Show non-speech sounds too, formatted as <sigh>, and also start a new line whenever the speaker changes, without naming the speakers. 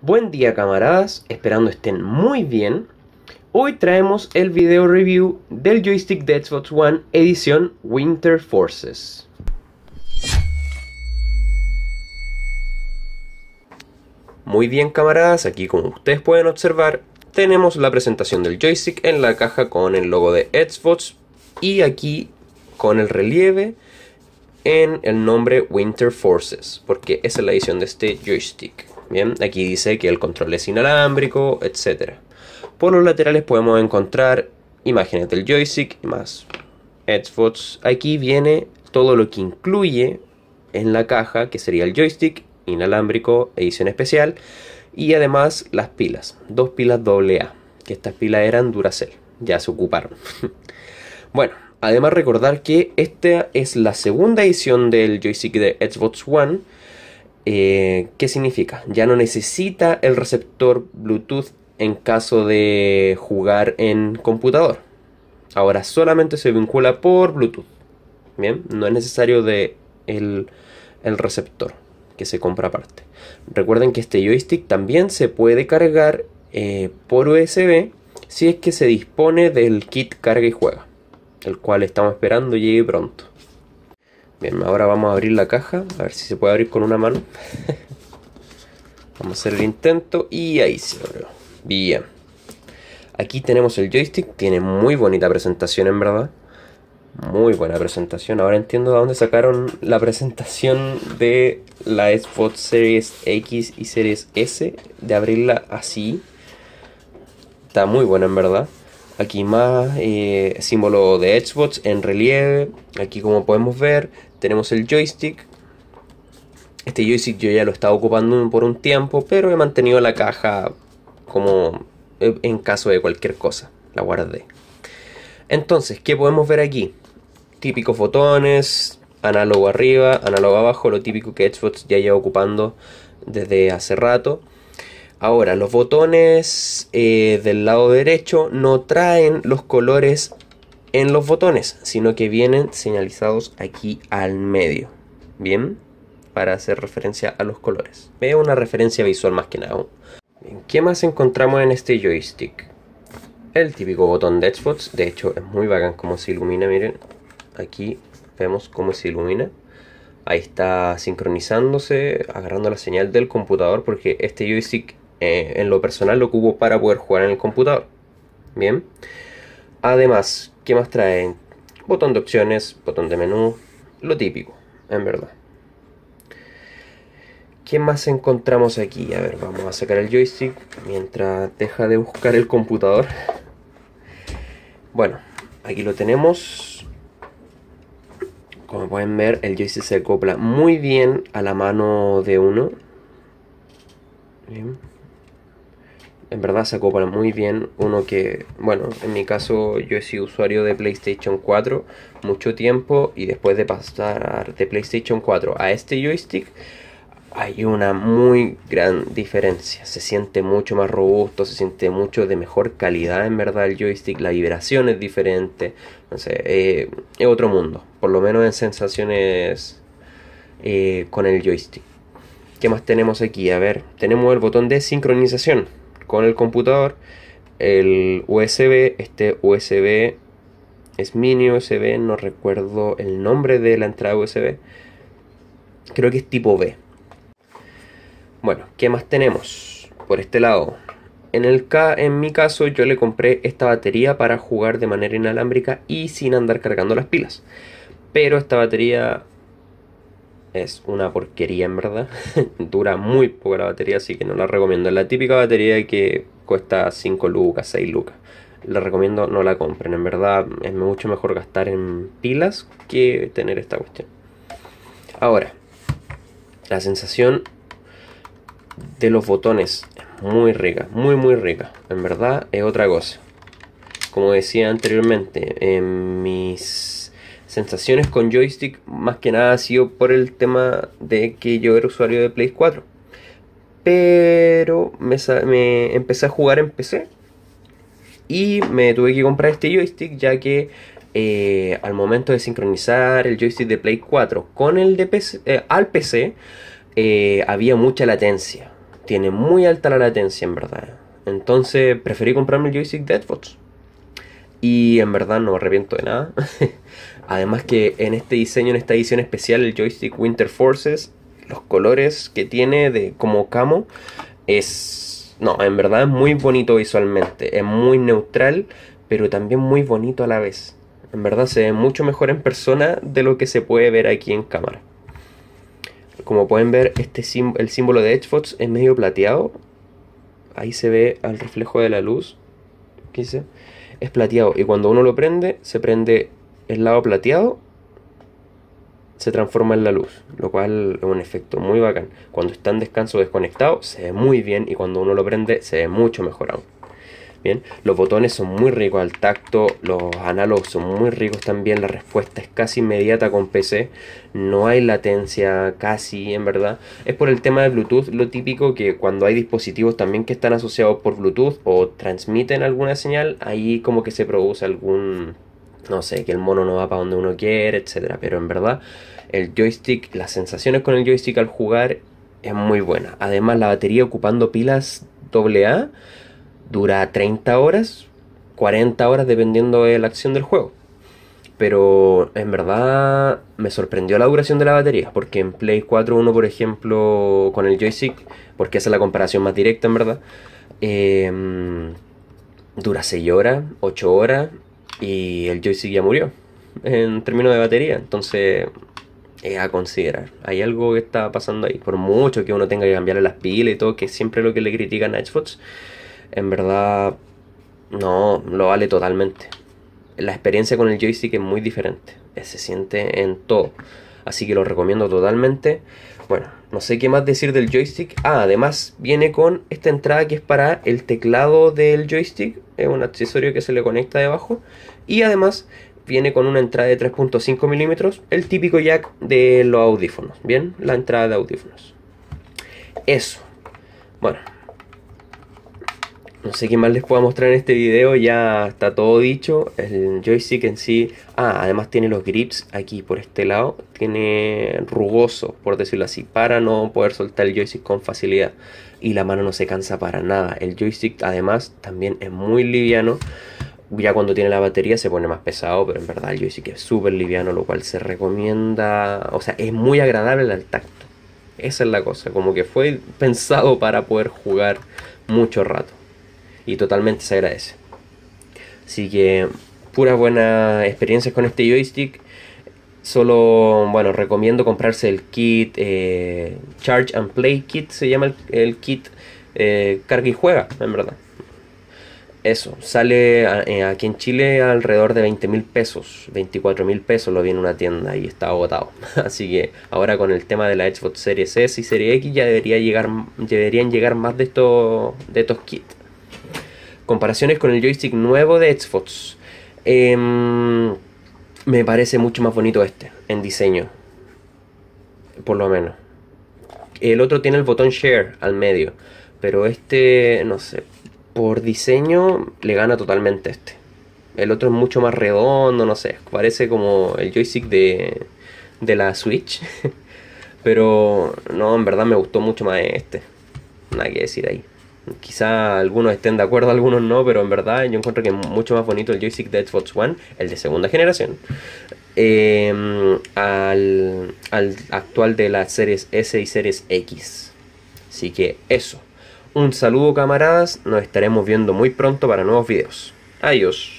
Buen día camaradas, esperando estén muy bien. Hoy traemos el video review del joystick de Xbox One edición Winter Forces. Muy bien camaradas, aquí como ustedes pueden observar, tenemos la presentación del joystick en la caja con el logo de Xbox y aquí con el relieve en el nombre Winter Forces, porque esa es la edición de este joystick. Bien, aquí dice que el control es inalámbrico, etc. Por los laterales podemos encontrar imágenes del joystick y más. Xbox, aquí viene todo lo que incluye en la caja, que sería el joystick inalámbrico, edición especial, y además las pilas, dos pilas AA, que estas pilas eran Duracell, ya se ocuparon. <laughs> bueno, además recordar que esta es la segunda edición del joystick de Xbox One, eh, ¿Qué significa? Ya no necesita el receptor Bluetooth en caso de jugar en computador. Ahora solamente se vincula por Bluetooth. Bien, no es necesario de el, receptor que se compra aparte. Recuerden que este joystick también se puede cargar eh, por USB si es que se dispone del kit carga y juega, el cual estamos esperando llegue pronto. Bien, ahora vamos a abrir la caja, a ver si se puede abrir con una mano. <laughs> vamos a hacer el intento y ahí se abrió. Bien. Aquí tenemos el joystick, tiene muy bonita presentación en verdad. Muy buena presentación. Ahora entiendo de dónde sacaron la presentación de la Xbox Series X y Series S. De abrirla así. Está muy buena en verdad. Aquí más eh, símbolo de Xbox en relieve. Aquí como podemos ver tenemos el joystick. Este joystick yo ya lo estaba ocupando por un tiempo, pero he mantenido la caja como eh, en caso de cualquier cosa. La guardé. Entonces, ¿qué podemos ver aquí? Típicos botones, análogo arriba, análogo abajo, lo típico que Xbox ya lleva ocupando desde hace rato. Ahora, los botones eh, del lado derecho no traen los colores en los botones, sino que vienen señalizados aquí al medio. Bien, para hacer referencia a los colores. Veo una referencia visual más que nada. Bien, ¿Qué más encontramos en este joystick? El típico botón de Xbox, de hecho es muy bacán como se ilumina, miren. Aquí vemos cómo se ilumina. Ahí está sincronizándose, agarrando la señal del computador, porque este joystick eh, en lo personal lo ocupo para poder jugar en el computador. Bien. Además, ¿qué más traen? Botón de opciones, botón de menú, lo típico, en verdad. ¿Qué más encontramos aquí? A ver, vamos a sacar el joystick mientras deja de buscar el computador. Bueno, aquí lo tenemos. Como pueden ver, el joystick se acopla muy bien a la mano de uno. Bien en verdad se acopla muy bien. Uno que, bueno, en mi caso yo he sido usuario de PlayStation 4 mucho tiempo y después de pasar de PlayStation 4 a este joystick hay una muy gran diferencia. Se siente mucho más robusto, se siente mucho de mejor calidad en verdad el joystick, la vibración es diferente. No sé, eh, es otro mundo, por lo menos en sensaciones eh, con el joystick. ¿Qué más tenemos aquí? A ver, tenemos el botón de sincronización con el computador, el USB, este USB es mini USB, no recuerdo el nombre de la entrada USB, creo que es tipo B. Bueno, ¿qué más tenemos por este lado? En, el en mi caso yo le compré esta batería para jugar de manera inalámbrica y sin andar cargando las pilas. Pero esta batería es una porquería en verdad. <laughs> Dura muy poco la batería, así que no la recomiendo. la típica batería que cuesta 5 lucas, 6 lucas. La recomiendo no la compren. En verdad es mucho mejor gastar en pilas que tener esta cuestión. Ahora, la sensación de los botones muy rica, muy muy rica. En verdad es otra cosa. Como decía anteriormente, en mis sensaciones con joystick más que nada ha sido por el tema de que yo era usuario de Play 4. Pero me, empecé a jugar en PC y me tuve que comprar este joystick ya que eh, al momento de sincronizar el joystick de Play 4 con el de PC, eh, al PC eh, había mucha latencia. Tiene muy alta la latencia en verdad. Entonces preferí comprarme el joystick de Y en verdad no me arrepiento de nada. <laughs> Además que en este diseño, en esta edición especial, el joystick Winter Forces, los colores que tiene de como camo, es... No, en verdad es muy bonito visualmente, es muy neutral, pero también muy bonito a la vez. En verdad se ve mucho mejor en persona de lo que se puede ver aquí en cámara. Como pueden ver, este el símbolo de Fox es medio plateado. Ahí se ve al reflejo de la luz. ¿Qué Es plateado y cuando uno lo prende, se prende el lado plateado se transforma en la luz, lo cual es un efecto muy bacán. Cuando está en descanso desconectado se ve muy bien y cuando uno lo prende se ve mucho mejorado. Bien, los botones son muy ricos al tacto, los análogos son muy ricos también, la respuesta es casi inmediata con PC, no hay latencia casi en verdad. Es por el tema de Bluetooth lo típico que cuando hay dispositivos también que están asociados por Bluetooth o transmiten alguna señal, ahí como que se produce algún no sé, que el mono no va para donde uno quiere, etcétera. Pero en verdad, el joystick, las sensaciones con el joystick al jugar es muy buena. Además, la batería ocupando pilas AA dura 30 horas, 40 horas dependiendo de la acción del juego. Pero en verdad me sorprendió la duración de la batería, porque en Play 4 uno, por ejemplo, con el joystick, porque esa es la comparación más directa en verdad, em, dura 6 horas, 8 horas, y el joystick ya murió en términos de batería. Entonces es a considerar. Hay algo que está pasando ahí. Por mucho que uno tenga que cambiarle las pilas y todo, que siempre lo que le critican a Xbox, en verdad no, lo vale totalmente. La experiencia con el joystick es muy diferente. Se siente en todo. Así que lo recomiendo totalmente. Bueno, no sé qué más decir del joystick. Ah, además viene con esta entrada que es para el teclado del joystick es un accesorio que se le conecta debajo y además viene con una entrada de 3.5 milímetros, el típico jack de los audífonos, bien, la entrada de audífonos. Eso. Bueno, no sé qué más les puedo mostrar en este video, ya está todo dicho. El joystick en sí, ah, además tiene los grips aquí por este lado, tiene rugoso, por decirlo así, para no poder soltar el joystick con facilidad. Y la mano no se cansa para nada. El joystick además también es muy liviano. Ya cuando tiene la batería se pone más pesado, pero en verdad el joystick es súper liviano, lo cual se recomienda, o sea, es muy agradable al tacto. Esa es la cosa, como que fue pensado para poder jugar mucho rato y totalmente se agradece. Así que puras buenas experiencias con este joystick. Solo, bueno, recomiendo comprarse el kit eh, Charge and Play Kit, se llama el, kit eh, Carga y Juega, en verdad. Eso, sale eh, aquí en Chile alrededor de 20 mil pesos, 24 mil pesos lo vi en una tienda y está agotado. <laughs> Así que ahora con el tema de la Xbox Series S y Serie X ya debería llegar, deberían llegar más de estos, de estos kits comparaciones con el joystick nuevo de Xbox. Em, me parece mucho más bonito este, en diseño. Por lo menos. El otro tiene el botón share al medio. Pero este, no sé, por diseño le gana totalmente este. El otro es mucho más redondo, no sé. Parece como el joystick de, de la Switch. <laughs> Pero no, en verdad me gustó mucho más este. Nada que decir ahí. Quizá algunos estén de acuerdo, algunos no, pero en verdad yo encuentro que es mucho más bonito el joystick de Xbox One, el de segunda generación, em, al, al actual de las series S y series X. Así que eso. Un saludo camaradas, nos estaremos viendo muy pronto para nuevos videos. Adiós.